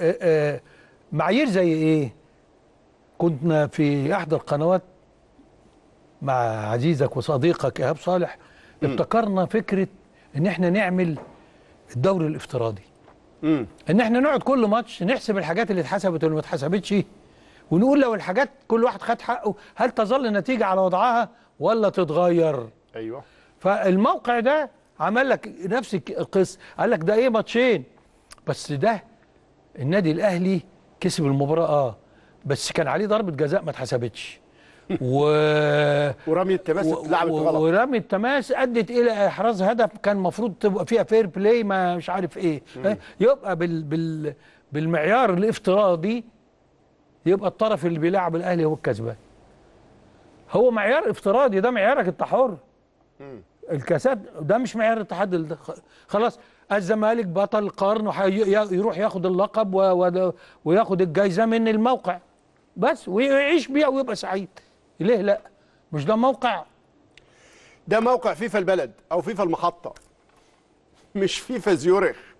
آه، آه، معايير زي ايه كنا في احدى القنوات مع عزيزك وصديقك ايهاب صالح ابتكرنا فكره ان احنا نعمل الدوري الافتراضي ان احنا نقعد كل ماتش نحسب الحاجات اللي اتحسبت واللي ما اتحسبتش ونقول لو الحاجات كل واحد خد حقه هل تظل النتيجه على وضعها ولا تتغير ايوه فالموقع ده عمل لك نفس القصه قال لك ده ايه ماتشين بس ده النادي الاهلي كسب المباراه اه بس كان عليه ضربه جزاء ما اتحسبتش و... ورمي التماس اتلعبت و... غلط ورمي التماس ادت الى احراز هدف كان المفروض تبقى فيها فير بلاي ما مش عارف ايه مم. يبقى بال... بال... بالمعيار الافتراضي يبقى الطرف اللي بيلعب الاهلي هو الكسبان هو معيار افتراضي ده معيارك انت حر الكاسات ده مش معيار التحدي خلاص الزمالك بطل القرن يروح ياخد اللقب وياخد الجايزه من الموقع بس ويعيش بيها ويبقى سعيد ليه لا مش ده موقع ده موقع فيفا البلد او فيفا المحطه مش فيفا زيورخ